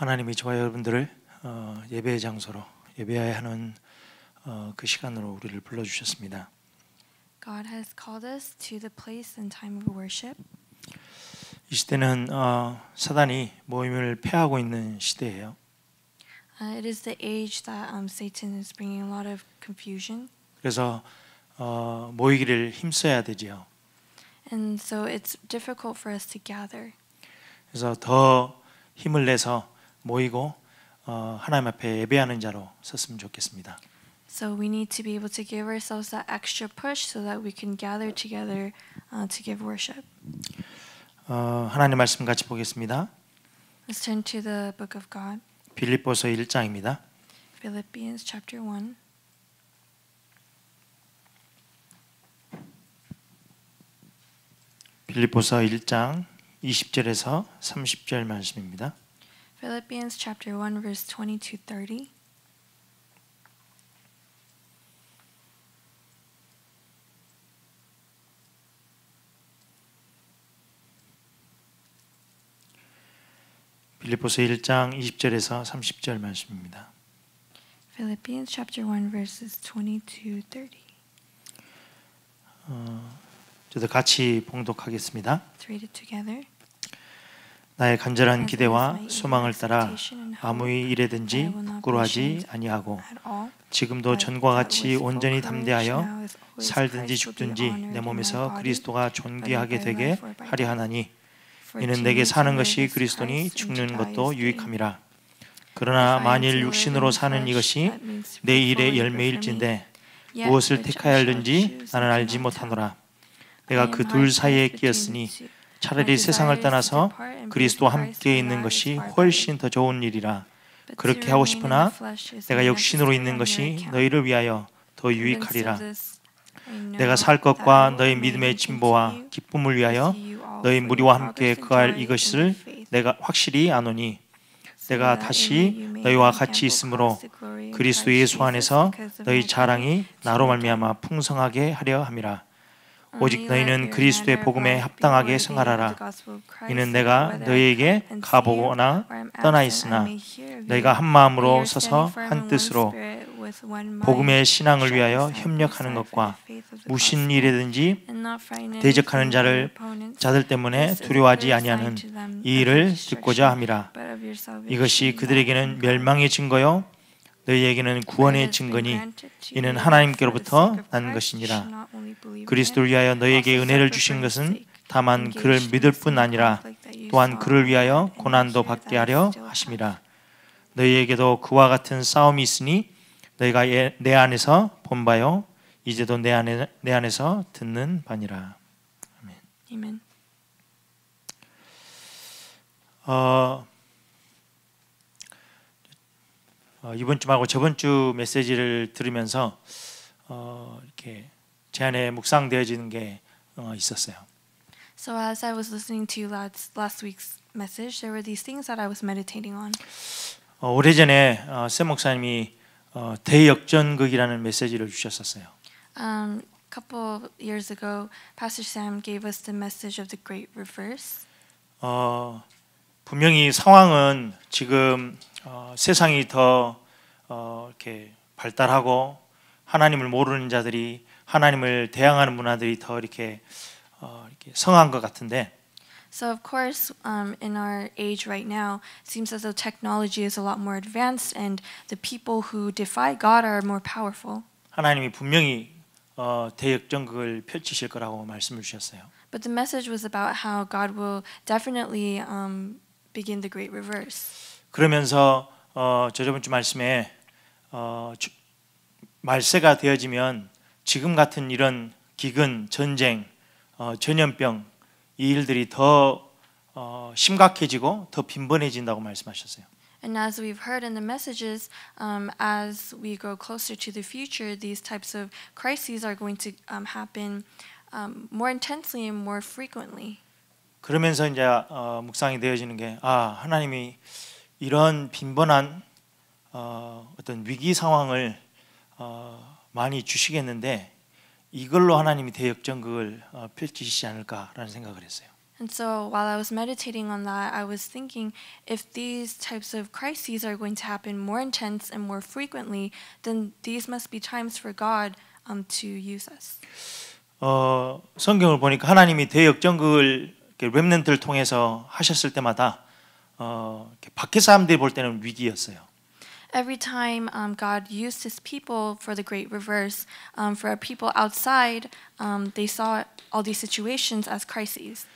하나님이 저와 여러분들을 예배의 장소로 예배해야 하는 그 시간으로 우리를 불러 주셨습니다. God has called us to the place and time of worship. 이 시대는 사단이 모임을 패하고 있는 시대예요. it is the age that um, Satan is bringing a lot of confusion. 그래서 어, 모이기를 힘써야 되지요. And so it's difficult for us to gather. 그래서 더 힘을 내서 모이고 어, 하나님 앞에 예배하는 자로 섰으면 좋겠습니다. So we need to be able to give ourselves that extra push so that we can gather together uh, to give worship. 어, 하나님 말씀 같이 보겠습니다. Let's turn to the book of God. 빌립보서 1장입니다. Philippians chapter 1. 빌립보서 1장 20절에서 30절 말씀입니다. Philippians chapter 1 verse 20 to 30. 빌립보서 1장 20절에서 30절 말씀입니다. Philippians chapter 1 verses 20 to 30. 어, 저도 같이 봉독하겠습니다. Let's read it together. 나의 간절한 기대와 소망을 따라 아무 일에든지 부끄러워하지 아니하고 지금도 전과 같이 온전히 담대하여 살든지 죽든지 내 몸에서 그리스도가 존귀하게 되게 하리 하나니 이는 내게 사는 것이 그리스도니 죽는 것도 유익함이라 그러나 만일 육신으로 사는 이것이 내 일의 열매일진데 무엇을 택하여야 할는지 나는 알지 못하노라 내가 그 둘 사이에 끼었으니 차라리 세상을 떠나서 그리스도와 함께 있는 것이 훨씬 더 좋은 일이라. 그렇게 하고 싶으나 내가 육신으로 있는 것이 너희를 위하여 더 유익하리라. 내가 살 것과 너희 믿음의 진보와 기쁨을 위하여 너희 무리와 함께 그할 이것을 내가 확실히 아노니 내가 다시 너희와 같이 있으므로 그리스도 예수 안에서 너희 자랑이 나로 말미암아 풍성하게 하려 함이라. 오직 너희는 그리스도의 복음에 합당하게 생활하라. 그 이는 내가 너희에게 가보거나 떠나 있으나 너희가 한 마음으로 서서 한 뜻으로 복음의 신앙을 위하여 협력하는 것과 무슨 일이든지 대적하는 자를 자들 때문에 두려워하지 아니하는 이 일을 듣고자 함이라. 이것이 그들에게는 멸망의 증거요 너희에게는 구원의 증거니 이는 하나님께로부터 난 것이니라 그리스도를 위하여 너희에게 은혜를 주신 것은 다만 그를 믿을 뿐 아니라 또한 그를 위하여 고난도 받게 하려 하심이라 너희에게도 그와 같은 싸움이 있으니 너희가 예, 내 안에서 본바요 이제도 내 안에 내 안에서 듣는 바니라 아멘. 어, 어, 이번 주말고 저번 주 메시지를 들으면서 어, 이렇게 제 안에 묵상되어지는 게 어, 있었어요. So as I was listening to last last week's message, there were these things that I was meditating on. 어, 오래전에 어, 쌤 목사님이 어, 대역전극이라는 메시지를 주셨었어요. Um, couple years ago, Pastor Sam gave us the message of the Great Reverse. 어, 분명히 상황은 지금 어, 세상이 더 어, 이렇게 발달하고 하나님을 모르는 자들이 하나님을 대항하는 문화들이 더 이렇게, 어, 이렇게 성한 것 같은데. So of course, um, in our age right now, it seems as though technology is a lot more advanced, and the people who defy God are more powerful. 하나님이 분명히 어, 대역전극을 펼치실 거라고 말씀을 주셨어요. But the message was about how God will definitely um, begin the great reverse. 그러면서 어, 저저번 주 말씀에 어, 주, 말세가 되어지면 지금 같은 이런 기근, 전쟁, 어, 전염병 이 일들이 더 어, 심각해지고 더 빈번해진다고 말씀하셨어요. And as we've heard in the messages, um, as we grow closer to the future, these types of crises are going to um, happen um, more intensely and more frequently. 그러면서 이제 어, 묵상이 되어지는 게아 하나님이 이런 빈번한 어, 떤 위기 상황을 어, 많이 주시겠는데 이걸로 하나님이 대역전극을 어, 펼치시지 않을까라는 생각을 했어요. And so while I was meditating on that, I was thinking if these types of crises are going to happen more intense and more frequently, then these must be times for God um, to use us. 어, 성경을 보니까 하나님이 대역전극을 렘넌트를 통해서 하셨을 때마다 어, 밖에 사람들이 볼 때는 위기였어요. Every time um, God used His people for the great reverse, um, for our people outside, um, they saw all these situations as crises.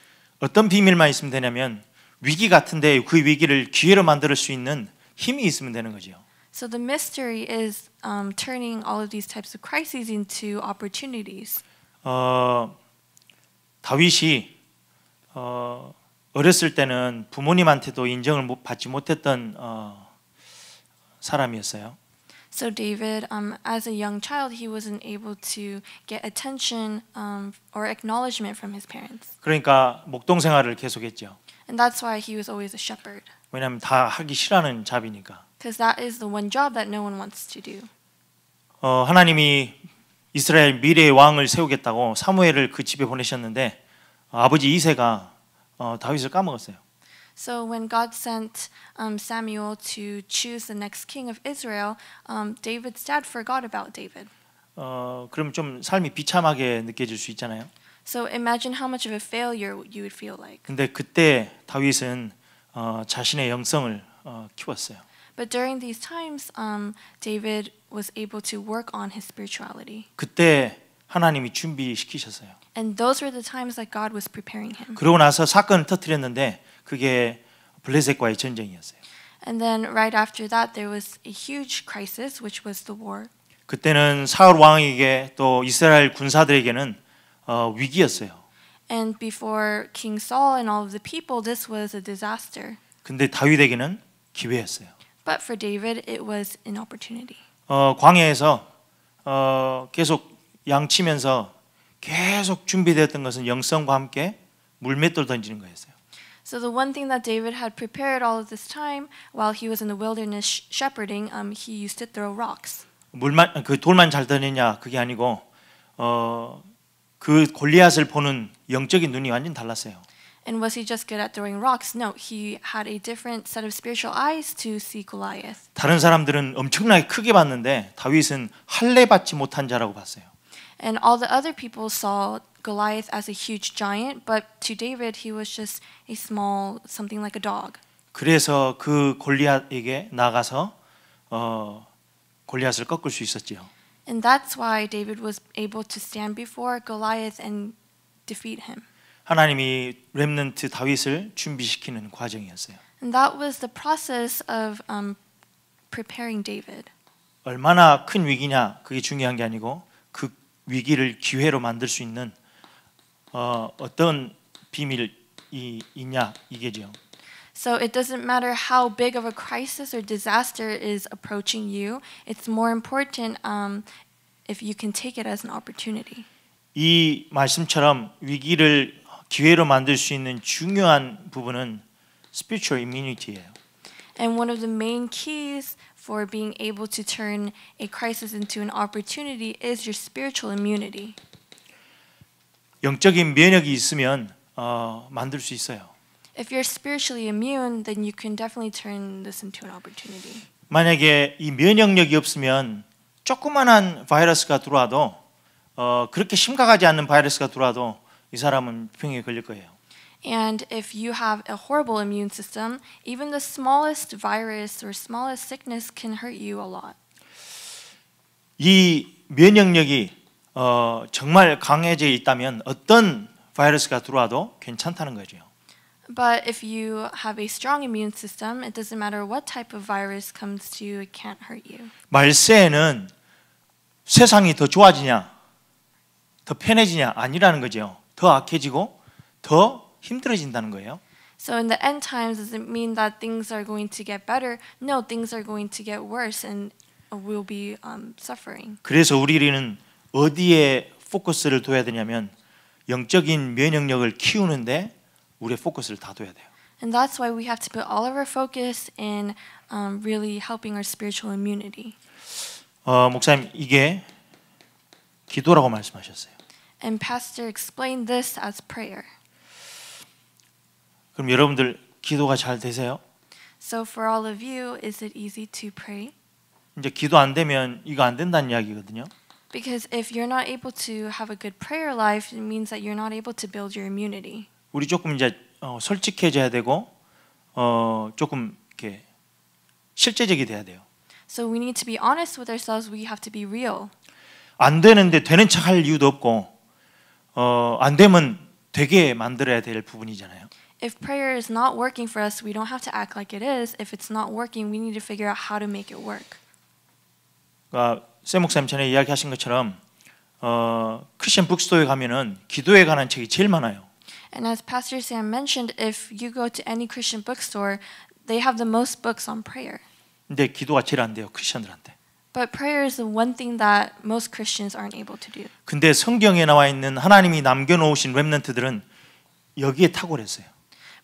어떤 비밀만 있으면 되냐면 위기 같은데 그 위기를 기회로 만들 수 있는 힘이 있으면 되는 거죠. So the mystery is um, turning all of these types of crises into opportunities. 어 다윗이 어 어렸을 때는 부모님한테도 인정을 받지 못했던 어, 사람이었어요. So David, um, as a young child, he wasn't able to get attention um, or acknowledgement from his parents. 그러니까 목동 생활을 계속했죠. And that's why he was always a shepherd. 왜냐하면 다 하기 싫어하는 잡이니까. Because that is the one job that no one wants to do. 어, 하나님이 이스라엘 미래의 왕을 세우겠다고 사무엘을 그 집에 보내셨는데 아버지 이세가 어, 다윗을 까먹었어요. So when God sent um, Samuel to choose the next king of Israel, um, David's dad forgot about David. 어, 그럼 좀 삶이 비참하게 느껴질 수 있잖아요. So imagine how much of a failure you would feel like. 근데 그때 다윗은 어, 자신의 영성을 어, 키웠어요. But during these times, um, David was able to work on his spirituality. 그때 하나님이 준비시키셨어요. And those were the times that God was preparing him. 그러고 나서 사건을 터뜨렸는데 그게 블레셋과의 전쟁이었어요. And then right after that there was a huge crisis which was the war. 그때는 사울 왕에게 또 이스라엘 군사들에게는 어, 위기였어요. And before King Saul and all of the people this was a disaster. 근데 다윗에게는 기회였어요. But for David it was an opportunity. 어, 광야에서 어, 계속 양치면서 계속 준비되었던 것은 영성과 함께 물맷돌 던지는 거였어요. So the one thing that David had prepared all of this time while he was in the wilderness shepherding, um, he used to throw rocks. 물만 그 돌만 잘 던지냐 그게 아니고 어그 골리앗을 보는 영적인 눈이 완전 달랐어요. And was he just good at throwing rocks? No, he had a different set of spiritual eyes to see Goliath. 다른 사람들은 엄청나게 크게 봤는데 다윗은 할례 받지 못한 자라고 봤어요. And all the other people saw Goliath as a huge giant, but to David he was just a small something like a dog. 그래서 그 골리앗에게 나가서 어 골리앗을 꺾을 수 있었지요. And that's why David was able to stand before Goliath and defeat him. 하나님이 렘넌트 다윗을 준비시키는 과정이었어요. And that was the process of um, preparing David. 얼마나 큰 위기냐 그게 중요한 게 아니고 위기를 기회로 만들 수 있는 어, 어떤 비밀이 있냐 이게죠. So it doesn't matter how big of a crisis or disaster is approaching you. It's more important um, if you can take it as an opportunity. 이 말씀처럼 위기를 기회로 만들 수 있는 중요한 부분은 spiritual immunity예요. And one of the main keys for being able to turn a crisis into an opportunity is your spiritual immunity. 영적인 면역이 있으면 어, 만들 수 있어요. If you're spiritually immune, then you can definitely turn this into an opportunity. 만약에 이 면역력이 없으면 조그만한 바이러스가 들어와도 어, 그렇게 심각하지 않은 바이러스가 들어와도 이 사람은 병에 걸릴 거예요. And if you have a horrible immune system, even the smallest virus or smallest sickness can hurt you a lot. 이 면역력이 어, 정말 강해져 있다면 어떤 바이러스가 들어와도 괜찮다는 거죠. But if you have a strong immune system, it doesn't matter what type of virus comes to you, it can't hurt you. 말세에는 세상이 더 좋아지냐, 더 편해지냐 아니라는 거죠. 더 악해지고 더 힘들어진다는 거예요. So in the end times, does it mean that things are going to get better? No, things are going to get worse, and we'll be um, suffering. 그래서 우리는 어디에 포커스를 둬야 되냐면 영적인 면역력을 키우는데 우리의 포커스를 다 둬야 돼요. And that's why we have to put all of our focus in um, really helping our spiritual immunity. 어, 목사님 이게 기도라고 말씀하셨어요. And pastor explained this as prayer. 그럼 여러분들 기도가 잘 되세요? So for all of you, is it easy to pray? 이제 기도 안 되면 이거 안 된다는 이야기거든요. Because if you're not able to have a good prayer life, it means that you're not able to build your immunity. 우리 조금 이제 어, 솔직해져야 되고 어, 조금 이렇게 실제적이 돼야 돼요. So we need to be honest with ourselves. We have to be real. 안 되는데 되는 척할 이유도 없고 어, 안 되면 되게 만들어야 될 부분이잖아요. if prayer is not working for us, we don't have to act like it is. If it's not working, we need to figure out how to make it work. 그러니까 세 목사님 전에 이야기하신 것처럼 어, 크리스천 북스토어에 가면은 기도에 관한 책이 제일 많아요. And as Pastor Sam mentioned, if you go to any Christian bookstore, they have the most books on prayer. 근데 기도가 제일 안 돼요 크리스천들한테. But prayer is the one thing that most Christians aren't able to do. 근데 성경에 나와 있는 하나님이 남겨 놓으신 렘넌트들은 여기에 탁월했어요.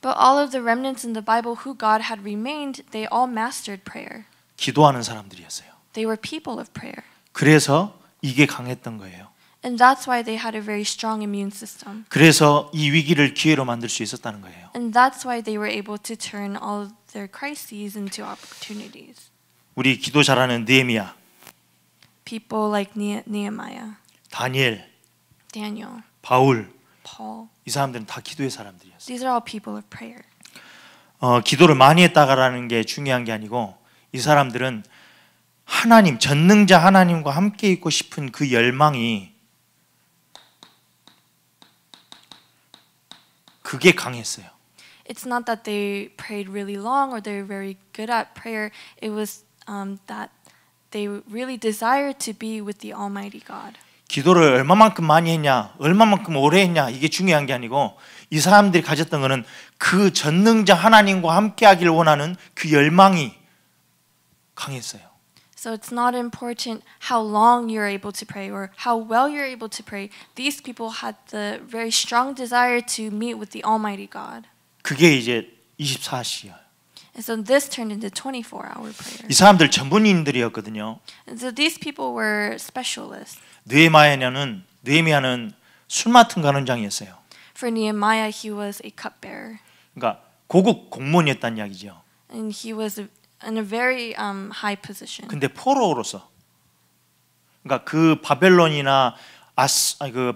But all of the remnants in the Bible who God had remained, they all mastered prayer. 기도하는 사람들이었어요. They were people of prayer. 그래서 이게 강했던 거예요. And that's why they had a very strong immune system. 그래서 이 위기를 기회로 만들 수 있었다는 거예요. And that's why they were able to turn all their crises into opportunities. 우리 기도 잘하는 느헤미야. People like Nehemiah. 다니엘. Daniel. 바울. Paul. 이 사람들은 다 기도의 사람들이었어요. These are all people of prayer. 어, 기도를 많이 했다가라는 게 중요한 게 아니고 이 사람들은 하나님 전능자 하나님과 함께 있고 싶은 그 열망이 그게 강했어요. It's not that they prayed really long or they were very good at prayer. It was um, that they really desired to be with the Almighty God. 기도를 얼마만큼 많이 했냐, 얼마만큼 오래 했냐, 이게 중요한 게 아니고 이 사람들이 가졌던 것은 그 전능자 하나님과 함께 하기를 원하는 그 열망이 강했어요. So it's not important how long you're able to pray or how well you're able to pray. These people had the very strong desire to meet with the Almighty God. 그게 이제 24시야. And so this turned into 24-hour prayer. 이 사람들 전문인들이었거든요. And so these people were specialists. 느헤마야는 느헤미야는 술 맡은 간원장이었어요. For Nehemiah, he was a cupbearer. 그러니까 고급 공무원이었다는 이야기죠. And he was in a very um, high position. 근데 포로로서 그러니까 그 바벨론이나 아스 아니 그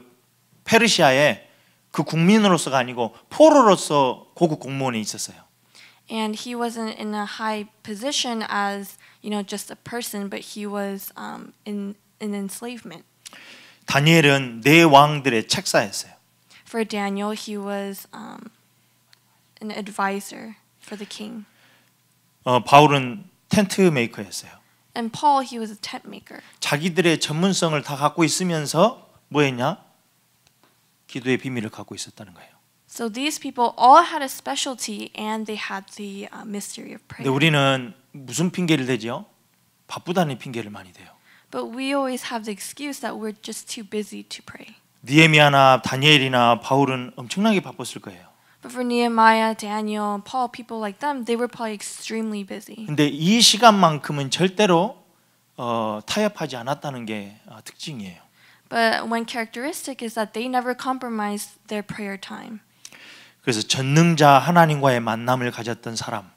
페르시아에 그 국민으로서가 아니고 포로로서 고급 공무원이 있었어요. And he wasn't in a high position as you know just a person, but he was um, in in enslavement. 다니엘은 네 왕들의 책사였어요. For Daniel, he was um, an advisor for the king. 어, 바울은 텐트 메이커였어요. And Paul, he was a tent maker. 자기들의 전문성을 다 갖고 있으면서 뭐했냐? 기도의 비밀을 갖고 있었다는 거예요. So these people all had a specialty and they had the uh, mystery of prayer. 근데 우리는 무슨 핑계를 대죠? 바쁘다는 핑계를 많이 대요. But we always have the excuse that we're just too busy to pray. 니에미아나 다니엘이나 바울은 엄청나게 바빴을 거예요. But for Nehemiah, Daniel, Paul, people like them, they were probably extremely busy. 근데 이 시간만큼은 절대로 어, 타협하지 않았다는 게 어, 특징이에요. But one characteristic is that they never compromised their prayer time. 그래서 전능자 하나님과의 만남을 가졌던 사람.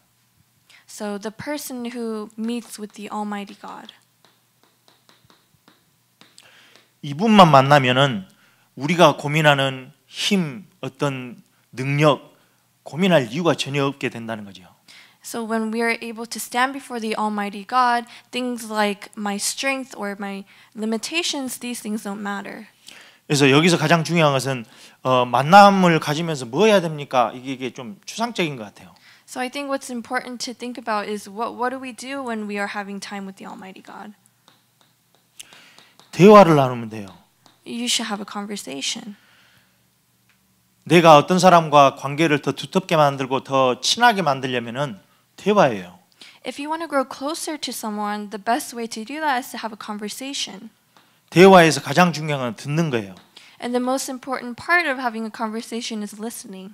So the person who meets with the Almighty God. 이분만 만나면은 우리가 고민하는 힘, 어떤 능력 고민할 이유가 전혀 없게 된다는 거죠. So when we are able to stand before the Almighty God, things like my strength or my limitations, these things don't matter. 그래서 여기서 가장 중요한 것은 어, 만남을 가지면서 뭐 해야 됩니까? 이게, 이게 좀 추상적인 것 같아요. So I think what's important to think about is what what do we do when we are having time with the Almighty God? 대화를 나누면 돼요. You should have a conversation. 내가 어떤 사람과 관계를 더 두텁게 만들고 더 친하게 만들려면은 대화예요. If you want to grow closer to someone, the best way to do that is to have a conversation. 대화에서 가장 중요한 건 듣는 거예요. And the most important part of having a conversation is listening.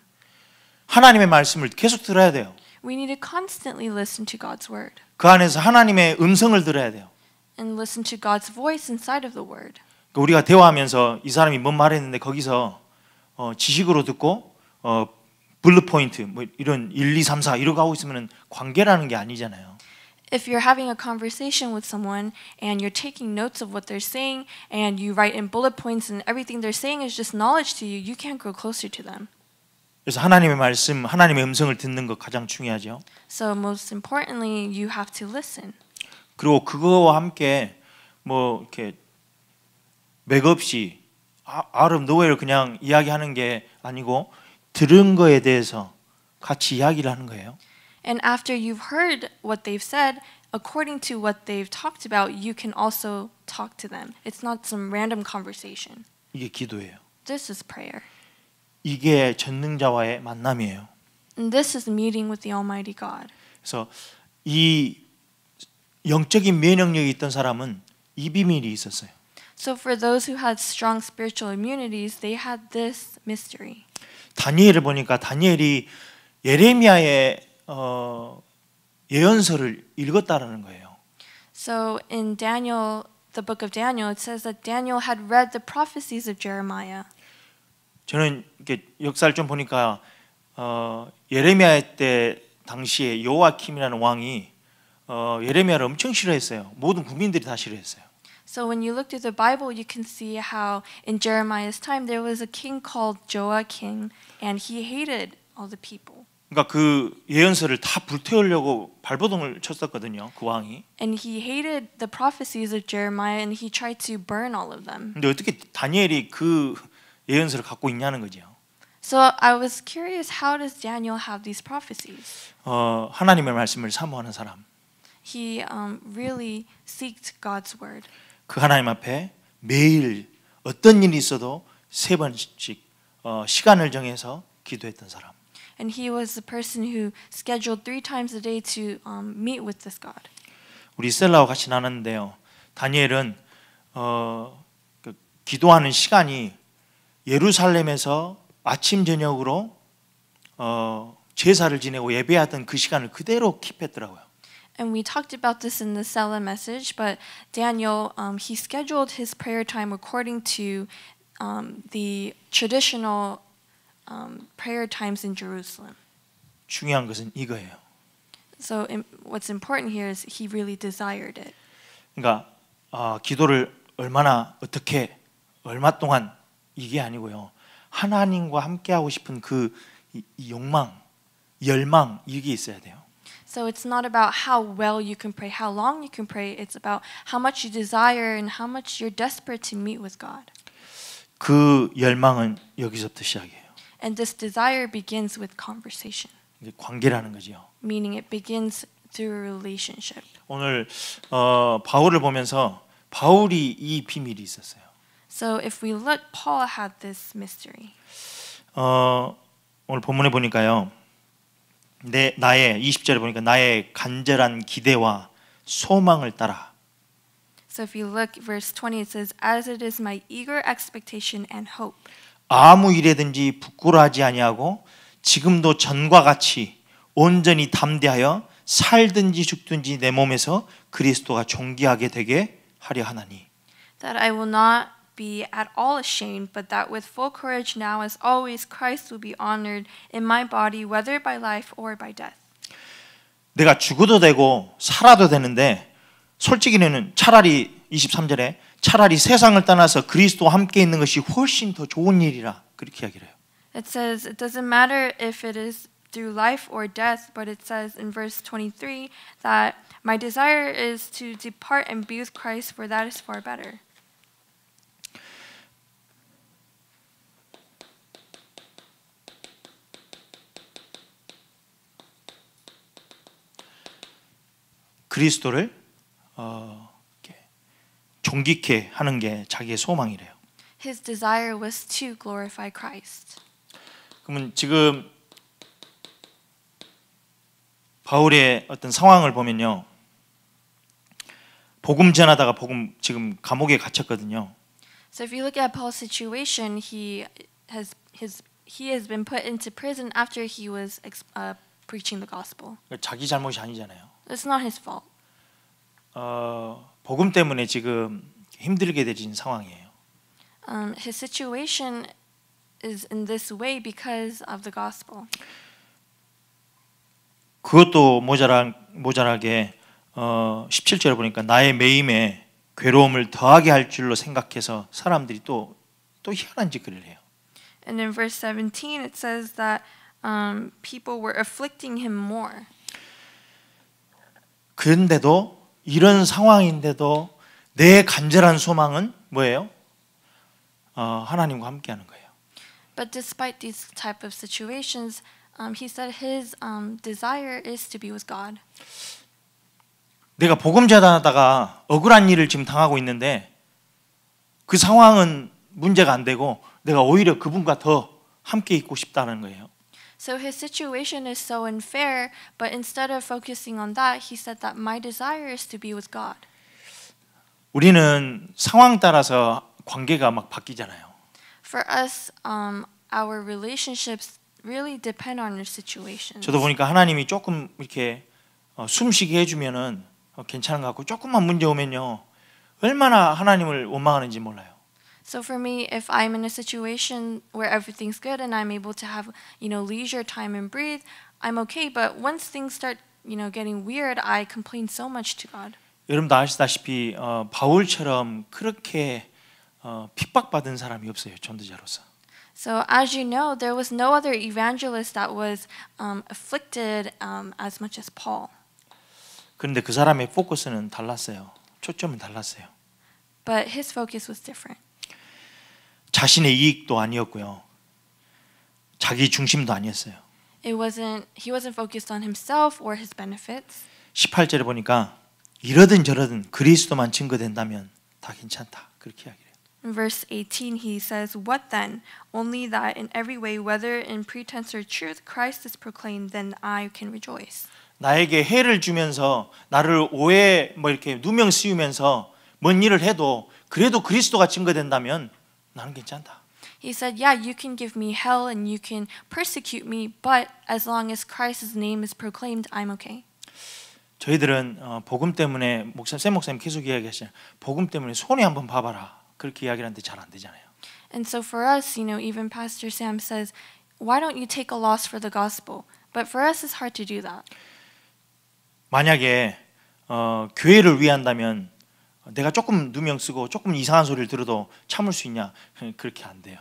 하나님의 말씀을 계속 들어야 돼요. We need to constantly listen to God's word. 그 안에서 하나님의 음성을 들어야 돼요. and listen to God's voice inside of the word. 우리가 대화하면서 이 사람이 뭔 말했는데 거기서 어, 지식으로 듣고 어, 블루 포인트 뭐 이런 1, 2, 3, 4 이러고 하고 관계라는 게 아니잖아요. If you're having a conversation with someone and you're taking notes of what they're saying and you write in bullet points and everything they're saying is just knowledge to you, you can't grow closer to them. 그래서 하나님의 말씀, 하나님의 음성을 듣는 것 가장 중요하죠. So most importantly, you have to listen. 그리고 그거와 함께 뭐 이렇게 맥없이 아, 아름 노예를 그냥 이야기하는 게 아니고 들은 거에 대해서 같이 이야기를 하는 거예요. And after you've heard what they've said, according to what they've talked about, you can also talk to them. It's not some random conversation. 이게 기도예요. This is prayer. 이게 전능자와의 만남이에요. And this is meeting with the Almighty God. 그래서 이 영적인 면역력이 있던 사람은 이 비밀이 있었어요. So for those who had strong spiritual immunities, they had this mystery. 다니엘을 보니까 다니엘이 예레미야의 어, 예언서를 읽었다라는 거예요. So in Daniel, the book of Daniel, it says that Daniel had read the prophecies of Jeremiah. 저는 이렇게 역사를 좀 보니까 어, 예레미야 때 당시에 요아킴이라는 왕이 어, 예레미야를 엄청 싫어했어요. 모든 국민들이 다 싫어했어요. So when you looked at the Bible, you can see how in Jeremiah's time there was a king called Joachim, and he hated all the people. 그러니까 그 예언서를 다 불태우려고 발버둥을 쳤었거든요. 그 왕이. And he hated the prophecies of Jeremiah, and he tried to burn all of them. 근데 어떻게 다니엘이 그 예언서를 갖고 있냐는 거죠. So I was curious, how does Daniel have these prophecies? 어 하나님의 말씀을 사모하는 사람. he um, really seeked God's word. 그 하나님 앞에 매일 어떤 일이 있어도 세 번씩 어, 시간을 정해서 기도했던 사람. And he was the person who scheduled three times a day to um, meet with this God. 우리 셀라와 같이 나는데요 다니엘은 어, 그 기도하는 시간이 예루살렘에서 아침 저녁으로 어, 제사를 지내고 예배하던 그 시간을 그대로 킵했더라고요. and we talked about this in the Sela message, but Daniel, um, he scheduled his prayer time according to um, the traditional um, prayer times in Jerusalem. 중요한 것은 이거예요. So in, what's important here is he really desired it. 그러니까 어, 기도를 얼마나 어떻게 얼마 동안 이게 아니고요. 하나님과 함께하고 싶은 그 이, 이 욕망, 열망 이게 있어야 돼요. So it's not about how well you can pray, how long you can pray. It's about how much you desire and how much you're desperate to meet with God. 그 열망은 여기서부터 시작해요. And this desire begins with conversation. 관계라는 거죠. Meaning it begins through a relationship. 오늘 어, 바울을 보면서 바울이 이 비밀이 있었어요. So if we look, Paul had this mystery. 어, 오늘 본문에 보니까요. 내 나의 20절에 보니까 나의 간절한 기대와 소망을 따라. So if you look verse 20 it says as it is my eager expectation and hope. 아무 일에든지 부끄러워하지 아니하고 지금도 전과 같이 온전히 담대하여 살든지 죽든지 내 몸에서 그리스도가 존귀하게 되게 하려 하나니. That I will not be at all ashamed, but that with full courage now as always Christ will be honored in my body whether by life or by death. 내가 죽어도 되고 살아도 되는데 솔직히는 차라리 23절에 차라리 세상을 떠나서 그리스도와 함께 있는 것이 훨씬 더 좋은 일이라 그렇게 이야기를 해요. It says it doesn't matter if it is through life or death, but it says in verse 23 that my desire is to depart and be with Christ for that is far better. 그리스도를 어, 존귀케 하는 게 자기의 소망이래요. His desire was to glorify Christ. 그러면 지금 바울의 어떤 상황을 보면요. 복음 전하다가 복음 지금 감옥에 갇혔거든요. So if you look at Paul's situation, he has his he has been put into prison after he was uh, preaching the gospel. 자기 잘못이 아니잖아요. It's not his fault. 어, 복음 때문에 지금 힘들게 되진 상황이에요. Um, his situation is in this way because of the gospel. 그것도 모자란 모자라게 어, 17절에 보니까 나의 매임에 괴로움을 더하게 할 줄로 생각해서 사람들이 또또 또 희한한 짓거리를 해요. And in verse 17 it says that um, people were afflicting him more. 그런데도 이런 상황인데도 내 간절한 소망은 뭐예요? 어, 하나님과 함께하는 거예요. But despite these type of situations, um, he said his um, desire is to be with God. 내가 복음 전하다가 억울한 일을 지금 당하고 있는데 그 상황은 문제가 안 되고 내가 오히려 그분과 더 함께 있고 싶다는 거예요. So his situation is so unfair, but instead of focusing on that, he said that my desire is to be with God. 우리는 상황 따라서 관계가 막 바뀌잖아요. For us, um, our relationships really depend on your situation. 저도 보니까 하나님이 조금 이렇게 어, 숨쉬게 해주면은 어, 괜찮은 것 같고 조금만 문제 오면요 얼마나 하나님을 원망하는지 몰라요. So for me, if I'm in a situation where everything's good and I'm able to have, you know, leisure time and breathe, I'm okay. But once things start, you know, getting weird, I complain so much to God. 여러분도 아시다시피 어, 바울처럼 그렇게 어, 핍박받은 사람이 없어요 전도자로서. So as you know, there was no other evangelist that was um, afflicted um, as much as Paul. 그런데 그 사람의 포커스는 달랐어요. 초점은 달랐어요. But his focus was different. 자신의 이익도 아니었고요. 자기 중심도 아니었어요. It wasn't he wasn't focused on himself or his benefits. 18절에 보니까 이러든 저러든 그리스도만 증거된다면 다 괜찮다. 그렇게 이야기해요. In verse 18 he says what then only that in every way whether in pretense or truth Christ is proclaimed then I can rejoice. 나에게 해를 주면서 나를 오해 뭐 이렇게 누명 씌우면서 뭔 일을 해도 그래도 그리스도가 증거된다면 나는 괜찮다. He said, "Yeah, you can give me hell and you can persecute me, but as long as Christ's name is proclaimed, I'm okay." 저희들은 어, 복음 때문에 목사 쌤 목사님 계속 이야기하시는 복음 때문에 손에 한번 봐봐라 그렇게 이야기하는데 잘 안 되잖아요. And so for us, you know, even Pastor Sam says, "Why don't you take a loss for the gospel?" But for us, it's hard to do that. 만약에 어, 교회를 위한다면 내가 조금 누명 쓰고 조금 이상한 소리를 들어도 참을 수 있냐? 그렇게 안 돼요.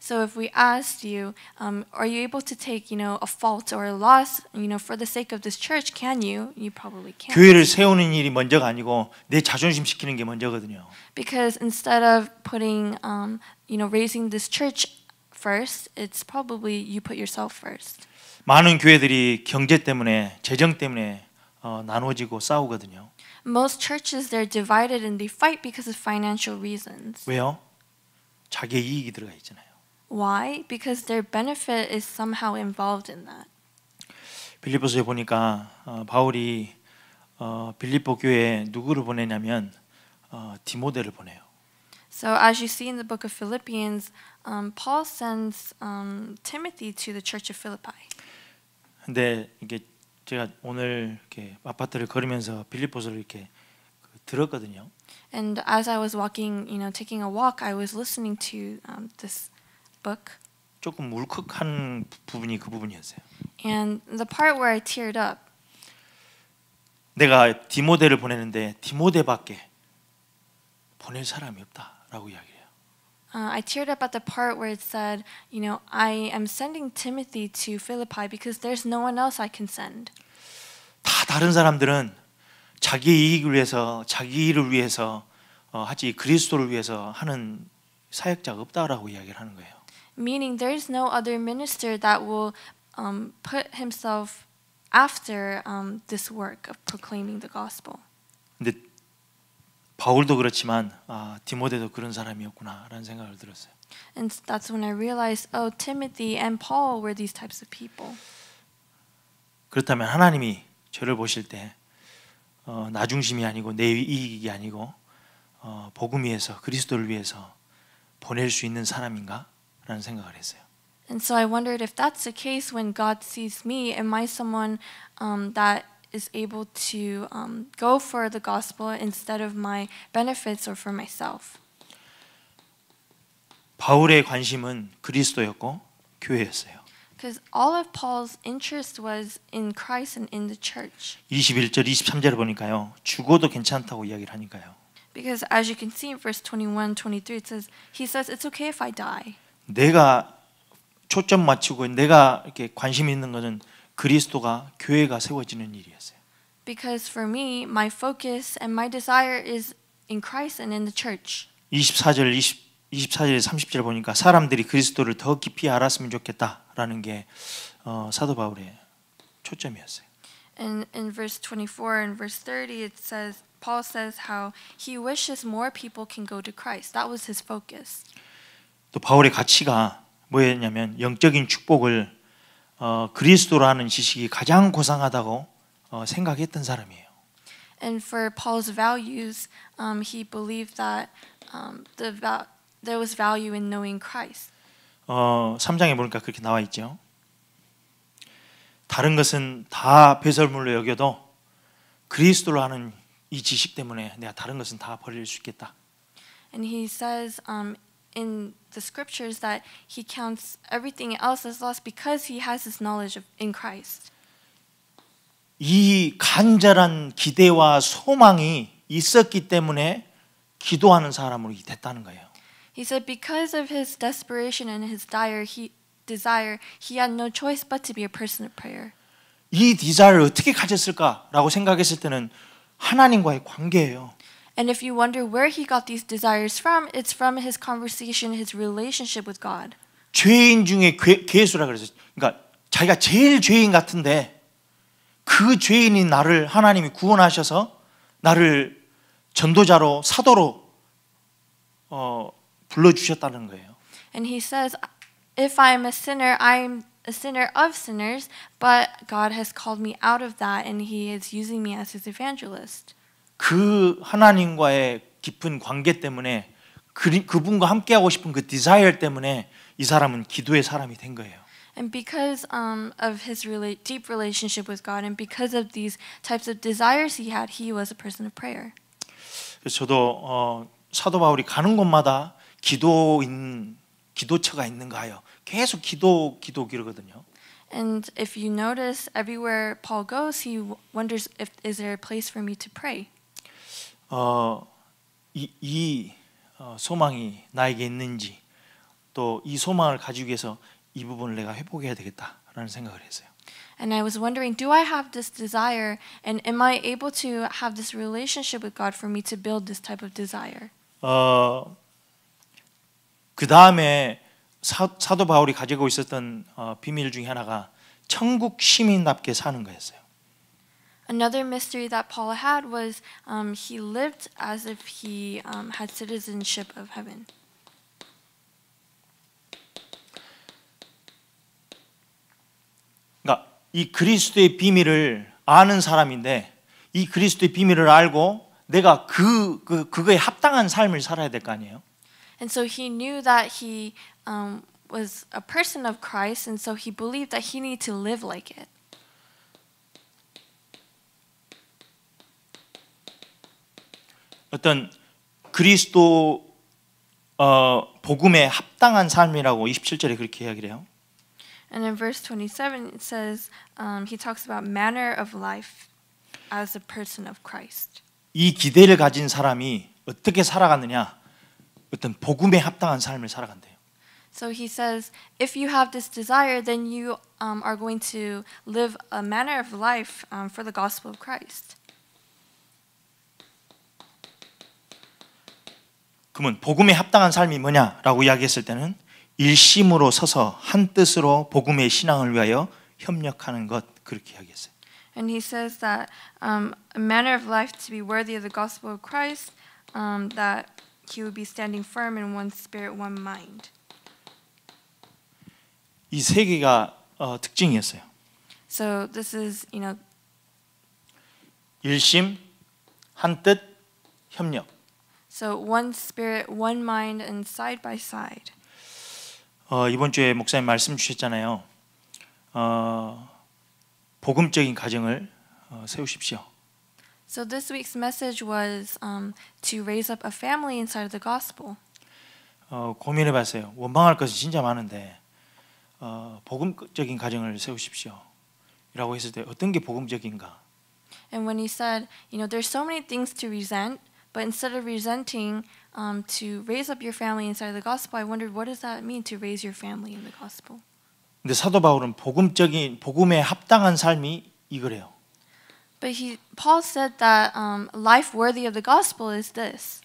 So if we asked you, um, are you able to take, you know, a fault or a loss, you know, for the sake of this church, can you? You probably can't. 교회를 세우는 일이 먼저가 아니고 내 자존심 지키는 게 먼저거든요. Because instead of putting, um, you know, raising this church first, it's probably you put yourself first. 많은 교회들이 경제 때문에 재정 때문에 어, 나눠지고 싸우거든요. Most churches they're divided and they fight because of financial reasons. 왜요? 자기 이익이 들어가 있잖아요. Why? Because their benefit is somehow involved in that. 빌립보서에 보니까 어, 바울이 어, 빌립보 교회에 누구를 보내냐면 어, 디모데를 보내요. So as you see in the book of Philippians, um, Paul sends um, Timothy to the church of Philippi. 근데 이게 제가 오늘 이렇게 아파트를 걸으면서 빌립보서를 이렇게 들었거든요. And as I was walking, you know, taking a walk, I was listening to um, this book. 조금 울컥한 부분이 그 부분이었어요. And the part where I teared up. 내가 디모데를 보내는데 디모데밖에 보낼 사람이 없다라고 이야기해요. Uh, I teared up at the part where it said, you know, I am sending Timothy to Philippi because there's no one else I can send. 다 다른 사람들은 자기 이익을 위해서, 자기 를 위해서 어, 하지 그리스도를 위해서 하는 사역자가 없다라고 이야기를 하는 거예요. Meaning there is no other minister that will um, put himself after um, this work of proclaiming the gospel. 근데 바울도 그렇지만 아, 디모데도 그런 사람이었구나라는 생각을 들었어요. And that's when I realized, oh, Timothy and Paul were these types of people. 그렇다면 하나님이 저를 보실 때 어, 나 중심이 아니고 내 이익이 아니고 어, 복음 위해서 그리스도를 위해서 보낼 수 있는 사람인가라는 생각을 했어요. And so I wondered if that's the case when God sees me, am I someone um, that is able to um, go for the gospel instead of my benefits or for myself. 바울의 관심은 그리스도였고 교회였어요. Because all of Paul's interest was in Christ and in the church. 21절 23절을 보니까요. 죽어도 괜찮다고 이야기를 하니까요. Because as you can see in verse 21, 23 it says he says it's okay if I die. 내가 초점 맞추고 내가 이렇게 관심 있는 것은 그리스도가 교회가 세워지는 일이었어요. Because for me, my focus and my desire is in Christ and in the church. 24절 20 24절 30절 보니까 사람들이 그리스도를 더 깊이 알았으면 좋겠다라는 게 어, 사도 바울의 초점이었어요. And in verse 24 and verse 30 it says Paul says how he wishes more people can go to Christ. That was his focus. 또 바울의 가치가 뭐였냐면 영적인 축복을 어, 그리스도라는 지식이 가장 고상하다고 어, 생각했던 사람이에요. And for Paul's values, um, he believed that um, the va- there was value in knowing Christ. 어, 3장에 보니까 그렇게 나와 있죠. 다른 것은 다 배설물로 여겨도 그리스도로 하는 이 지식 때문에 내가 다른 것은 다 버릴 수 있겠다. And he says um, in the scriptures that he counts everything else as loss because he has this knowledge of, in Christ. 이 간절한 기대와 소망이 있었기 때문에 기도하는 사람으로 됐다는 거예요. He said because of his desperation and his dire he desire, he had no choice but to be a person of prayer. 이 디자를 어떻게 가졌을까라고 생각했을 때는 하나님과의 관계예요. And if you wonder where he got these desires from, it's from his conversation, his relationship with God. 죄인 중에 괴, 괴수라 그래서 그러니까 자기가 제일 죄인 같은데 그 죄인이 나를 하나님이 구원하셔서 나를 전도자로 사도로 어, 불러 주셨다는 거예요. And he says if I'm a sinner I'm a sinner of sinners but God has called me out of that and he is using me as his evangelist. 그 하나님과의 깊은 관계 때문에 그분과 함께 하고 싶은 그 디자이어 때문에 이 사람은 기도의 사람이 된 거예요. And because um, of his really deep relationship with God, and because of these types of desires he had, he was a person of prayer. 저도 어, 사도 바울이 가는 곳마다 기도인 기도처가 있는가 하여 계속 기도 기도 기르거든요. And if you notice, everywhere Paul goes, he wonders if is there a place for me to pray. 어, 이, 이 소망이 나에게 있는지 또 이 소망을 가지기 위해서 이 부분을 내가 회복해야 되겠다라는 생각을 했어요. And I was wondering, do I have this desire, and am I able to have this relationship with God for me to build this type of desire? 어, 그 다음에 사도 바울이 가지고 있었던 어, 비밀 중에 하나가 천국 시민답게 사는 거였어요. Another mystery that Paul had was um, he lived as if he um, had citizenship of heaven. 그러니까 이 그리스도의 비밀을 아는 사람인데 이 그리스도의 비밀을 알고 내가 그, 그 그거에 합당한 삶을 살아야 될 거 아니에요? And so he knew that he um, was a person of Christ, and so he believed that he needed to live like it. 어떤 그리스도 어, 복음에 합당한 삶이라고 27절에 그렇게 이야기를 해요. And in verse 27 it says um, he talks about manner of life as a person of Christ. 이 기대를 가진 사람이 어떻게 살아가느냐? 어떤 복음에 합당한 삶을 살아간대요. So he says if you have this desire then you um, are going to live a manner of life um, for the gospel of Christ. 그러면 복음에 합당한 삶이 뭐냐라고 이야기했을 때는 일심으로 서서 한 뜻으로 복음의 신앙을 위하여 협력하는 것 그렇게 이야기했어요. And he says that um, a manner of life to be worthy of the gospel of Christ, um, that he would be standing firm in one spirit, one mind. 이 세 개가 어, 특징이었어요. So this is, you know, 일심, 한 뜻, 협력. So one spirit, one mind, and side by side. 어, 이번 주에 목사님 말씀 주셨잖아요. 어, 복음적인 가정을 어, 세우십시오. So this week's message was um, to raise up a family inside of the gospel. 어, 고민해봤어요. 원망할 것은 진짜 많은데 어, 복음적인 가정을 세우십시오라고 했을 때 어떤 게 복음적인가? And when he said, you know, there's so many things to resent, But instead of resenting, um, to raise up your family inside the gospel, I wondered what does that mean to raise your family in the gospel. 근데 사도 바울은 복음적인 복음에 합당한 삶이 이거래요. But he, Paul said that um, life worthy of the gospel is this.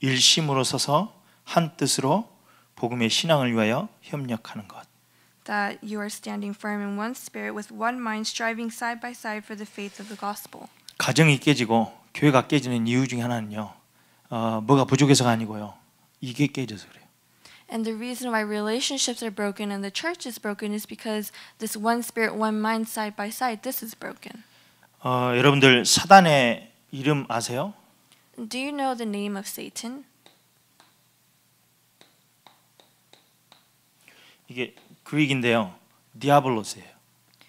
일심으로 서서 한 뜻으로 복음의 신앙을 위하여 협력하는 것. That you are standing firm in one spirit with one mind striving side by side for the faith of the gospel. 가정이 깨지고 교회가 깨지는 이유 중에 하나는요. 어, 뭐가 부족해서가 아니고요. 이게 깨져서 그래요. And the reason why relationships are broken and the church is broken is because this one spirit, one mind, side by side, this is broken. 어, 여러분들 사단의 이름 아세요? Do you know the name of Satan? 이게 그리스인데요. 디아블로스예요.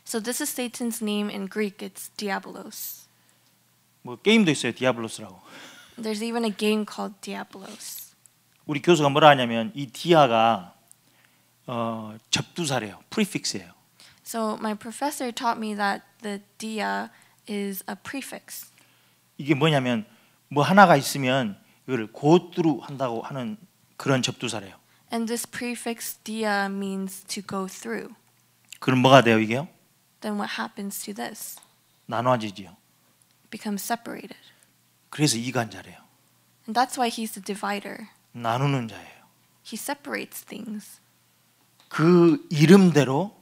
So this is Satan's name in Greek. It's diabolos. 뭐 게임도 있어요. 디아블로스라고. There's even a game called Diablos. 우리 교수가 뭐라 하냐면 이 디아가 어, 접두사래요. 프리픽스예요. So my professor taught me that the dia is a prefix. 이게 뭐냐면 뭐 하나가 있으면 이거를 고뚜루 한다고 하는 그런 접두사래요. And this prefix dia means to go through. 그럼 뭐가 돼요 이게요? Then what happens to this? 나눠지지요. becomes separated. 그래서 이간자래요. And that's why he's the divider. 나누는 자예요. He separates things. 그 이름대로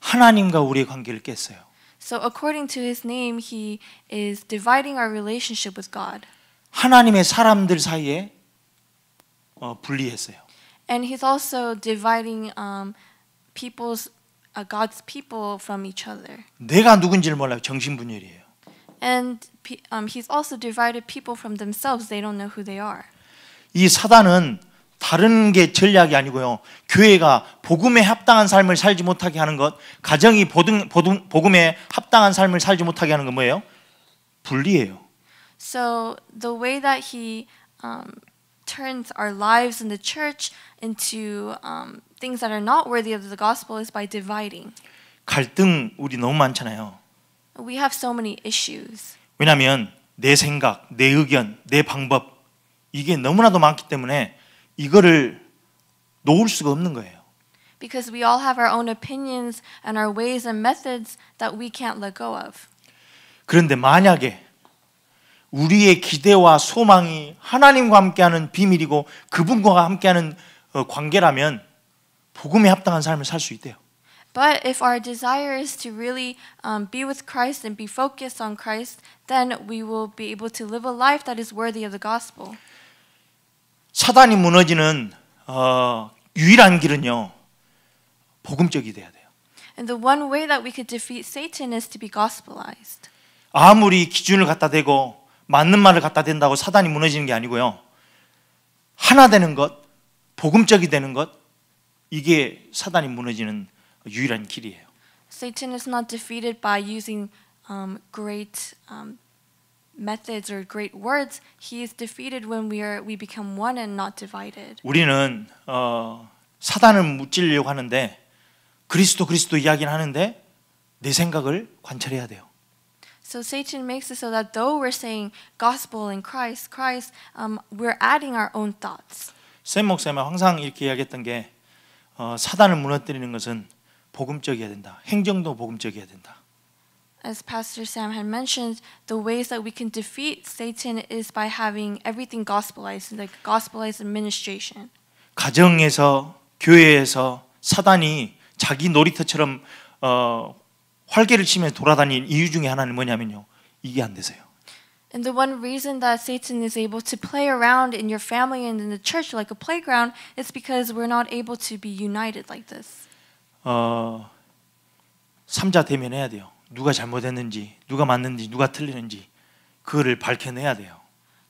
하나님과 우리의 관계를 깼어요. So according to his name, he is dividing our relationship with God. 하나님의 사람들 사이에 어, 분리했어요. And he's also dividing um, people's uh, God's people from each other. 내가 누군지를 몰라요. 정신분열이에요. And um, he's also divided people from themselves. They don't know who they are. 이 사단은 다른 게 전략이 아니고요. 교회가 복음에 합당한 삶을 살지 못하게 하는 것, 가정이 보등, 보등, 복음에 합당한 삶을 살지 못하게 하는 건 뭐예요? 분리예요. So the way that he um, turns our lives in the church into um, things that are not worthy of the gospel is by dividing. 갈등 우리 너무 많잖아요. We have so many issues. 왜냐하면 내 생각, 내 의견, 내 방법 이게 너무나도 많기 때문에 이거를 놓을 수가 없는 거예요. Because we all have our own opinions and our ways and methods that we can't let go of. 그런데 만약에 우리의 기대와 소망이 하나님과 함께하는 비밀이고 그분과 함께하는 어, 관계라면 복음에 합당한 삶을 살 수 있대요. But if our desire is to really um, be with Christ and be focused on Christ, then we will be able to live a life that is worthy of the gospel. 사단이 무너지는 어, 유일한 길은요 복음적이 돼야 돼요. And the one way that we could defeat Satan is to be gospelized. 아무리 기준을 갖다 대고 맞는 말을 갖다 댄다고 사단이 무너지는 게 아니고요. 하나 되는 것, 복음적이 되는 것 이게 사단이 무너지는 유일한 길이에요. Satan is not defeated by using um, great um, methods or great words. He is defeated when we are we become one and not divided. 우리는 어, 사단을 무찌려고 하는데 그리스도 그리스도 이야기는 하는데 내 생각을 관찰해야 돼요. So Satan makes it so that though we're saying gospel and Christ, Christ, um, we're adding our own thoughts. 샘 목사님 항상 이렇게 이야기했던 게 어, 사단을 무너뜨리는 것은 복음적이어야 된다. 행정도 복음적이어야 된다. As Pastor Sam had mentioned, the ways that we can defeat Satan is by having everything gospelized, like gospelized administration. 가정에서 교회에서 사단이 자기 놀이터처럼 어, 활개를 치며 돌아다니는 이유 중에 하나는 뭐냐면요. 이게 안 되세요. And the one reason that Satan is able to play around in your family and in the church like a playground is because we're not able to be united like this. 어, 삼자 대면해야 돼요. 누가 잘못했는지, 누가 맞는지, 누가 틀리는지 그거를 밝혀내야 돼요.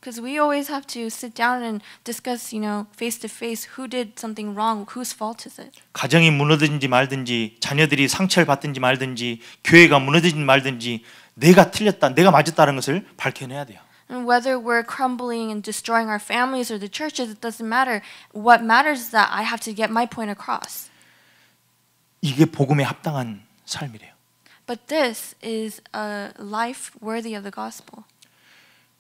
Because we always have to sit down and discuss, you know, face to face, who did something wrong, whose fault is it? 가정이 무너든지 말든지, 자녀들이 상처를 받든지 말든지, 교회가 무너든지 말든지, 내가 틀렸다, 내가 맞았다는 것을 밝혀내야 돼요. And whether we're crumbling and destroying our families or the churches, it doesn't matter. What matters is that I have to get my point across. 이게 복음에 합당한 삶이래요. But this is a life worthy of the gospel.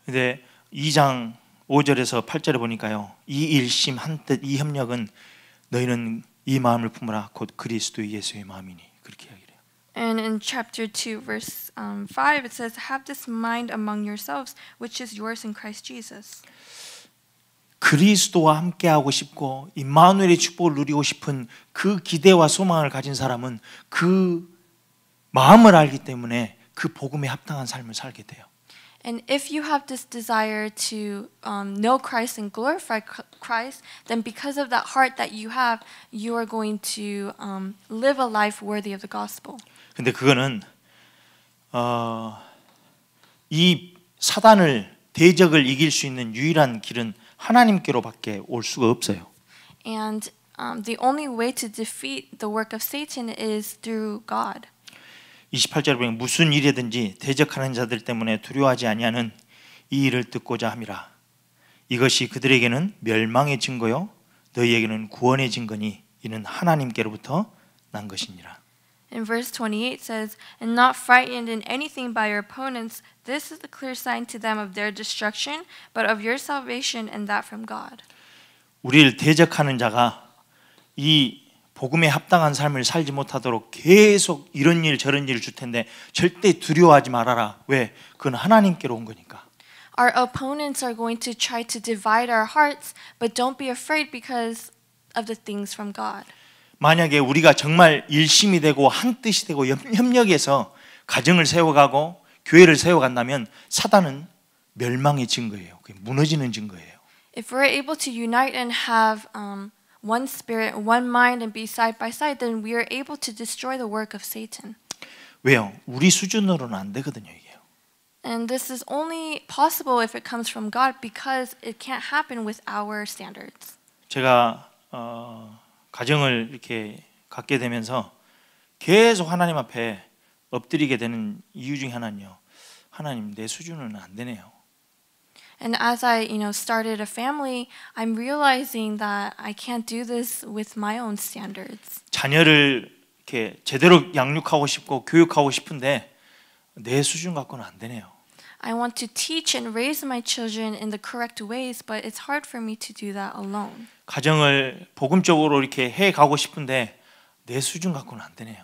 근데 2장 5절에서 8절에 보니까요. 이 일심 한뜻 이 협력은 너희는 이 마음을 품으라 곧 그리스도 예수의 마음이니 그렇게 이야기해요. And in chapter 2 verse um, 5 it says have this mind among yourselves which is yours in Christ Jesus. 그리스도와 함께하고 싶고 임마누엘의 축복을 누리고 싶은 그 기대와 소망을 가진 사람은 그 마음을 알기 때문에 그 복음에 합당한 삶을 살게 돼요. And if you have this desire to um, know Christ and glorify Christ, then because of that heart that you have, you are going to um, live a life worthy of the gospel. 근데 그거는 어, 이 사단을 대적을 이길 수 있는 유일한 길은 하나님께로밖에 올 수가 없어요. And um, the only way to defeat the work of Satan is through God. 2 8절 보면 무슨 일이든지 대적하는 자들 때문에 두려워하지 아니하는 이 일을 듣고자 함이라. 이것이 그들에게는 멸망의 증거요 너희에게는 구원의 증거니 이는 하나님께로부터 난 것이니라. In verse 28 says, And not frightened in anything by your opponents, this is the clear sign to them of their destruction, but of your salvation and that from God. 우리를 대적하는 자가 이 복음에 합당한 삶을 살지 못하도록 계속 이런 일 저런 일을 줄 텐데 절대 두려워하지 말아라. 왜? 그건 하나님께로 온 거니까. Our opponents are going to try to divide our hearts, but don't be afraid because of the things from God. 만약에 우리가 정말 일심이 되고 한 뜻이 되고 협력해서 가정을 세워가고 교회를 세워간다면 사단은 멸망의 증거예요. 무너지는 증거예요. If we're able to unite and have um, one spirit, one mind, and be side by side, then we are able to destroy the work of Satan. 왜요? 우리 수준으로는 안 되거든요, 이게요. And this is only possible if it comes from God because it can't happen with our standards. 제가 어, 가정을 이렇게 갖게 되면서 계속 하나님 앞에 엎드리게 되는 이유 중에 하나는요. 하나님 내 수준은 안 되네요. And as I, you know, started a family, I'm realizing that I can't do this with my own standards. 자녀를 이렇게 제대로 양육하고 싶고 교육하고 싶은데 내 수준 갖고는 안 되네요. I want to teach and raise my children in the correct ways, but it's hard for me to do that alone. 가정을 복음적으로 이렇게 해 가고 싶은데 내 수준 갖고는 안 되네요.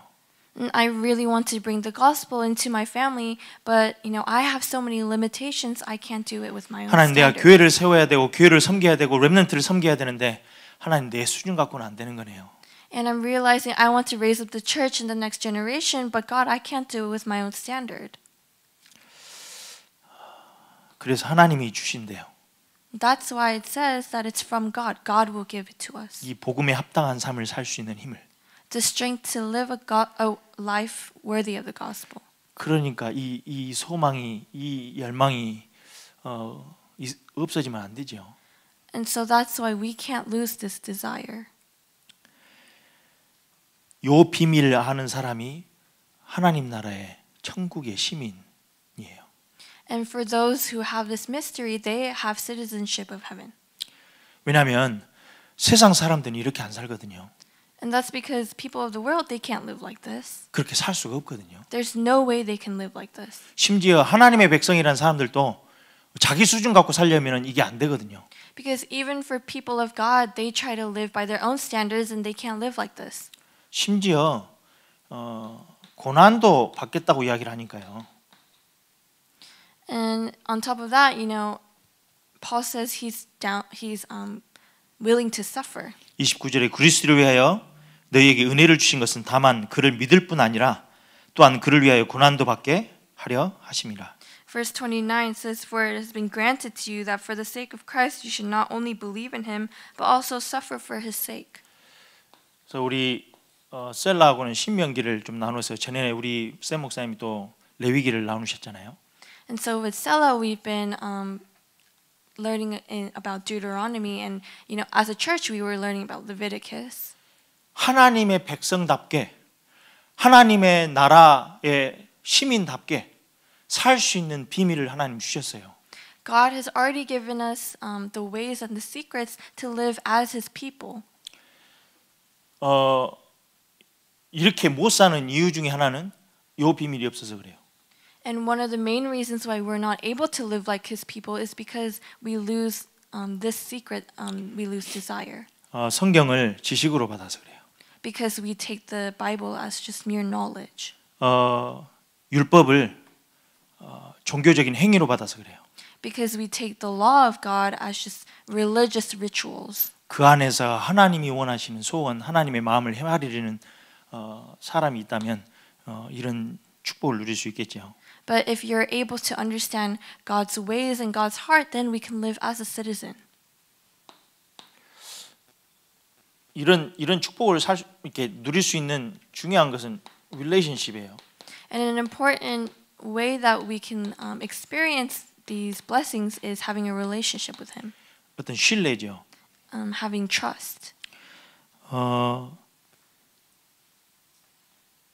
I really want to bring the gospel into my family, but you know I have so many limitations. I can't do it with my own. 하나님 내가 교회를 세워야 되고 교회를 섬겨야 되고 렘넌트를 섬겨야 되는데 하나님 내 수준 갖고는 안 되는 거네요. And I'm realizing I want to raise up the church in the next generation, but God, I can't do it with my own standard. 그래서 하나님이 주신대요. That's why it says that it's from God. God will give it to us. 이 복음에 합당한 삶을 살 수 있는 힘을. The strength to live a, God, a life worthy of the gospel. 그러니까 이 이 소망이 이 열망이 어, 이, 없어지면 안 되죠. And so that's why we can't lose this desire. 요 비밀을 아는 사람이 하나님 나라의 천국의 시민. And for those who have this mystery, they have citizenship of heaven. 왜냐하면 세상 사람들은 이렇게 안 살거든요. And that's because people of the world they can't live like this. 그렇게 살 수가 없거든요. There's no way they can live like this. 심지어 하나님의 백성이라는 사람들도 자기 수준 갖고 살려면 이게 안 되거든요. Because even for people of God, they try to live by their own standards and they can't live like this. 심지어 어, 고난도 받겠다고 이야기를 하니까요. And on top of that, you know, Paul says he's down, he's um, willing to suffer. 29절에 그리스도를 위하여 너희에게 은혜를 주신 것은 다만 그를 믿을 뿐 아니라 또한 그를 위하여 고난도 받게 하려 하심이라. Verse 29 says, For it has been granted to you that for the sake of Christ you should not only believe in him, but also suffer for his sake. 그래서 우리 어, 셀라하고는 신명기를 좀 나눠서 전에 우리 셀 목사님이 또 레위기를 나누셨잖아요. And so with Sela, we've been um, learning in, about Deuteronomy, and you know, as a church, we were learning about Leviticus. 하나님의 백성답게, 하나님의 나라의 시민답게 살 있는 비밀을 하나님 주셨어요. God has already given us um, the ways and the secrets to live as His people. 어 이렇게 못 사는 이유 중에 하나는 요 비밀이 없어서 그래요. And one of the main reasons why we're not able to live like his people is because we lose um, this secret, um, we lose desire. 어, 성경을 지식으로 받아서 그래요. Because we take the Bible as just mere knowledge. 어, 율법을 어, 종교적인 행위로 받아서 그래요. Because we take the law of God as just religious rituals. 그 안에서 하나님이 원하시는 소원, 하나님의 마음을 헤아리는 어, 사람이 있다면 어, 이런 축복을 누릴 수 있겠죠. But if you're able to understand God's ways and God's heart, then we can live as a citizen. 이런 이런 축복을 살, 이렇게 누릴 수 있는 중요한 것은 릴레이션십이에요. And an important way that we can um, experience these blessings is having a relationship with Him. 어떤 신뢰죠. Um, having trust. 어,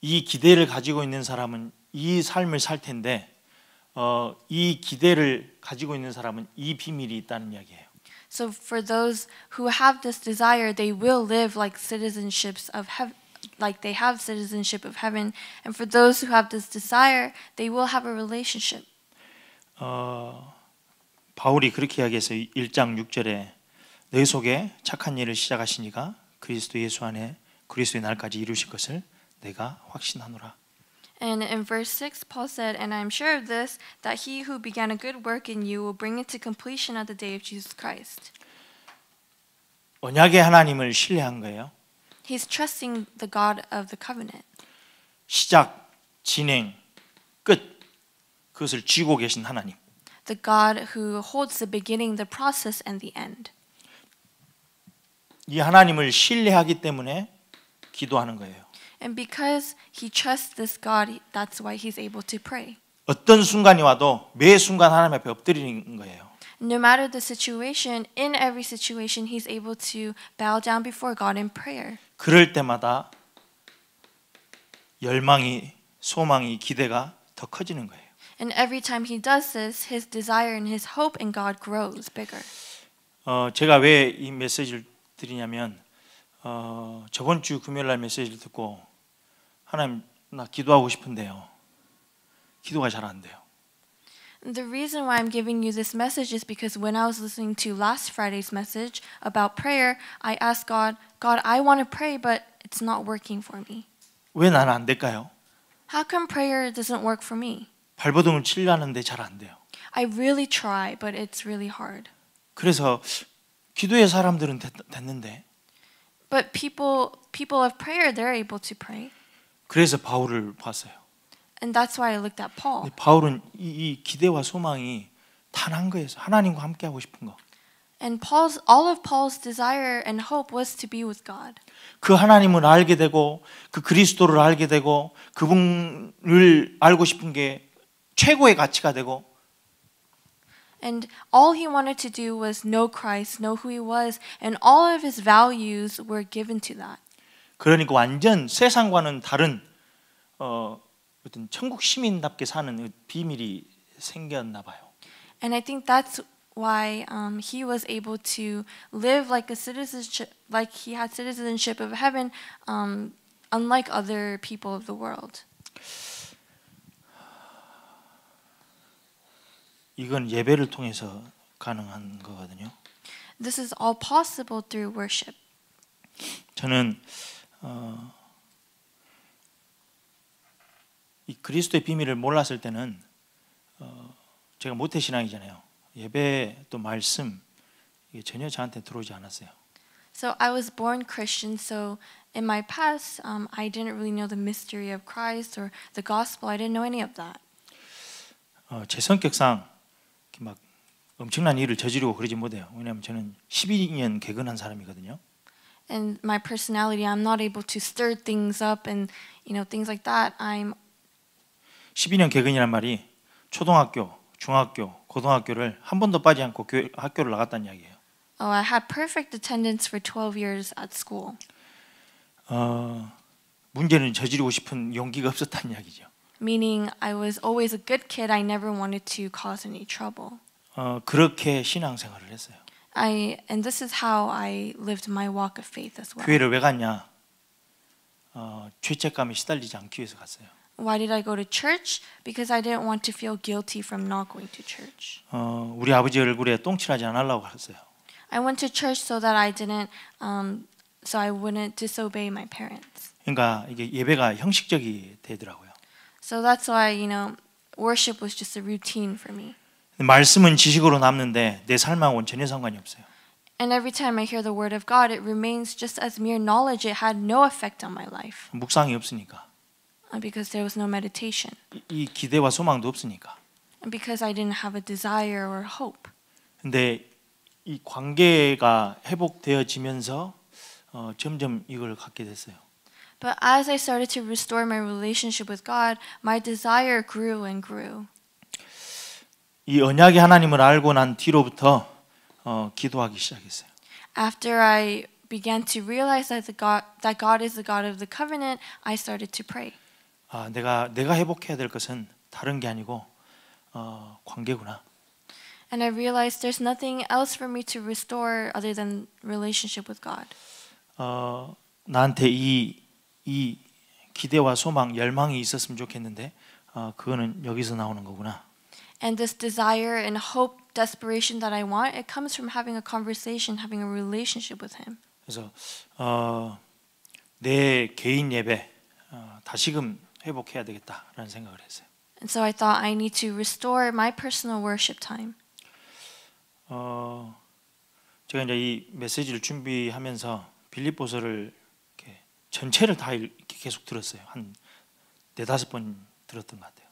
이 기대를 가지고 있는 사람은 이 삶을 살 텐데 어, 이 기대를 가지고 있는 사람은 이 비밀이 있다는 이야기예요. So for those who have this desire, they will live like citizenships of heaven. Like they have citizenship of heaven, and for those who have this desire, they will have a relationship. 어, 바울이 그렇게 이야기해서 1장 6절에 너희 속에 착한 일을 시작하시니가 그리스도 예수 안에 그리스도의 날까지 이루실 것을 내가 확신하노라. And in verse 6, Paul said, And I am sure of this, that he who began a good work in you will bring it to completion at the day of Jesus Christ. 언약의 하나님을 신뢰한 거예요. He's trusting the God of the covenant. 시작, 진행, 끝. 그것을 쥐고 계신 하나님. The God who holds the beginning, the process and the end. 이 하나님을 신뢰하기 때문에 기도하는 거예요. And because he trusts this God, that's why he's able to pray. 어떤 순간이 와도 매 순간 하나님 앞에 엎드리는 거예요. No matter the situation, in every situation, he's able to bow down before God in prayer. 그럴 때마다 열망이, 소망이, 기대가 더 커지는 거예요. And every time he does this, his desire and his hope in God grows bigger. 어, 제가 왜 이 메시지를 드리냐면 어, 저번 주 금요일 날 메시지를 듣고 하나님 나 기도하고 싶은데요. 기도가 돼요. The reason why I'm giving you this message is because when I was listening to last Friday's message about prayer, I asked God, God, I want to pray, but it's not working for me. 왜 될까요? How come prayer doesn't work for me? 발버둥을 치려는데 돼요. I really try, but it's really hard. 그래서 기도의 사람들은 됐, 됐는데. But people, people of prayer, they're able to pray. 그래서 바울을 봤어요. And that's why I looked at Paul. 바울은 이, 이 기대와 소망이 단한 거에서 하나님과 함께 하고 싶은 거. And Paul's all of Paul's desire and hope was to be with God. 그 하나님을 알게 되고 그 그리스도를 알게 되고 그분을 알고 싶은 게 최고의 가치가 되고 And all he wanted to do was know Christ, know who he was, and all of his values were given to that. 그러니까 완전 세상과는 다른 어, 어떤 천국 시민답게 사는 비밀이 생겼나 봐요. And I think that's why um, he was able to live like a citizenship, like he had citizenship of heaven, um, unlike other people of the world. 이건 예배를 통해서 가능한 거거든요. This is all possible through worship. 저는 어, 이 그리스도의 비밀을 몰랐을 때는 어, 제가 모태 신앙이잖아요. 예배 또 말씀 이게 전혀 저한테 들어오지 않았어요. So I was born Christian, so in my past, um, I didn't really know the mystery of Christ or the gospel. I didn't know any of that. 어, 제 성격상 막 엄청난 일을 저지르고 그러지 못해요. 왜냐하면 저는 12년 개근한 사람이거든요. and my personality, I'm not able to stir things up and you know things like that. I'm 12년 개근이란 말이 초등학교, 중학교, 고등학교를 한 번도 빠지 않고 교, 학교를 나갔다는 이야기예요. Oh, I had perfect attendance for 12 years at school. 어, 문제는 저지르고 싶은 용기가 없었다는 이야기죠. Meaning I was always a good kid. I never wanted to cause any trouble. 어, 그렇게 신앙생활을 했어요. I and this is how I lived my walk of faith as well. 교회를 왜 갔냐? 어, 시달리지 않기 위해서 갔어요. Why did I go to church? Because I didn't want to feel guilty from not going to church. 어, 우리 아버지 얼굴에 똥칠하지 않으려고 갔어요. I went to church so that I didn't, um, so I wouldn't disobey my parents. 그러니까 이게 예배가 형식적이 되더라고요. So that's why you know worship was just a routine for me. 말씀은 지식으로 남는데 내 삶하고는 전혀 상관이 없어요. And every time I hear the word of God, it remains just as mere knowledge. It had no effect on my life. 묵상이 없으니까. Because there was no meditation. 이 기대와 소망도 없으니까. And because I didn't have a desire or hope. 근데 이 관계가 회복되어지면서 어, 점점 이걸 갖게 됐어요. But as I started to restore my relationship with God, my desire grew and grew. 이 언약의 하나님을 알고 난 뒤로부터 어, 기도하기 시작했어요. After I began to realize that the God that God is the God of the covenant, I started to pray. 아, 내가 내가 회복해야 될 것은 다른 게 아니고 어, 관계구나. And I realized there's nothing else for me to restore other than relationship with God. 어, 나한테 이 이 기대와 소망, 열망이 있었으면 좋겠는데 어, 그거는 여기서 나오는 거구나. And this desire and hope, desperation that I want, it comes from having a conversation, having a relationship with Him. 그래서 어, 내 개인 예배 어, 다시금 회복해야 되겠다라는 생각을 했어요. And so I thought I need to restore my personal worship time. 어, 제가 이제 이 메시지를 준비하면서 빌립보서를 전체를 다 계속 들었어요. 한 네다섯 번 들었던 것 같아요.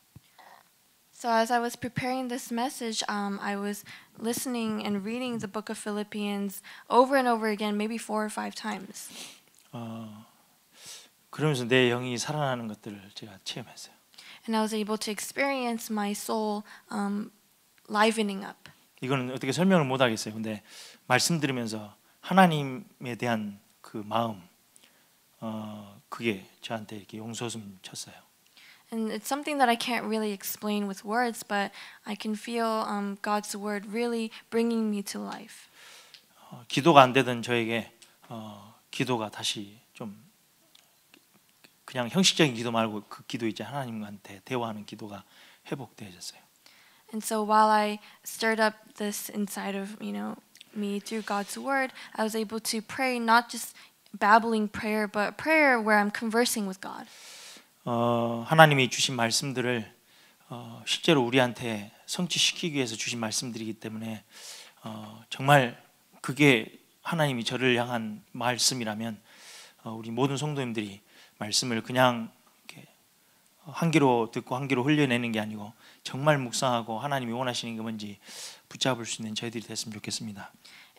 So as I was preparing this message, um, I was listening and reading the book of Philippians over and over again, maybe four or five times. 어, 그러면서 내 영이 살아나는 것들을 제가 체험했어요. And I was able to experience my soul um, livening up. 이거는 어떻게 설명을 못 하겠어요. 근데 말씀드리면서 하나님에 대한 그 마음, 어, 그게 저한테 이렇게 용솟음 쳤어요. And it's something that I can't really explain with words, but I can feel um, God's word really bringing me to life. 어, 기도가 안 되던 저에게 어, 기도가 다시 좀 그냥 형식적인 기도 말고 그 기도 이제 하나님한테 대화하는 기도가 회복되어졌어요. And so while I stirred up this inside of you know me through God's word, I was able to pray not just babbling prayer, but prayer where I'm conversing with God. 어, 하나님이 주신 말씀들을 어, 실제로 우리한테 성취시키기 위해서 주신 말씀들이기 때문에 어, 정말 그게 하나님이 저를 향한 말씀이라면 어, 우리 모든 성도님들이 말씀을 그냥 한 귀로 듣고 한 귀로 흘려내는 게 아니고 정말 묵상하고 하나님이 원하시는 게 뭔지 붙잡을 수 있는 저희들이 됐으면 좋겠습니다.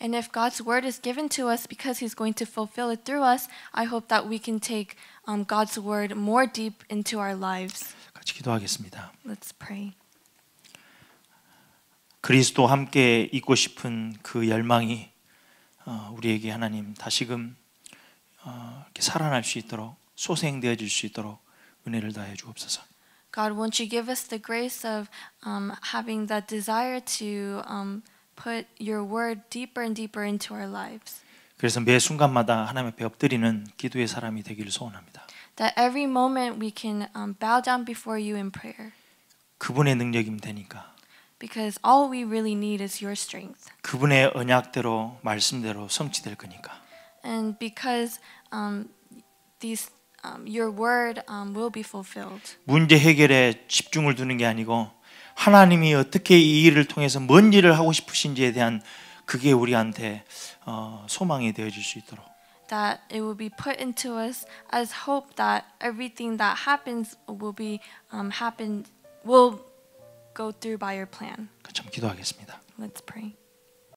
And if God's word is given to us because He's going to fulfill it through us, I hope that we can take um, God's word more deep into our lives. 같이 기도하겠습니다. Let's pray. 그리스도 함께 있고 싶은 그 열망이 우리에게 하나님 다시금 이렇게 살아날 수 있도록 소생되어 질수 있도록 은혜를 다해 주옵소서. God, won't you give us the grace of um, having that desire to um, put your word deeper and deeper into our lives. 그래서 매 순간마다 하나님 앞에 엎드리는 기도의 사람이 되기를 소원합니다. That every moment we can um, bow down before you in prayer. 그분의 능력이면 되니까. Because all we really need is your strength. 그분의 언약대로 말씀대로 성취될 거니까. And because um, these um, your word um, will be fulfilled. 문제 해결에 집중을 두는 게 아니고 하나님이 어떻게 이 일을 통해서 뭔 일을 하고 싶으신지에 대한 그게 우리한테 어, 소망이 되어 줄수 있도록 that it will be put into us as hope that everything that happens will be um, happen will go through by your plan. 그럼 기도하겠습니다. Let's pray.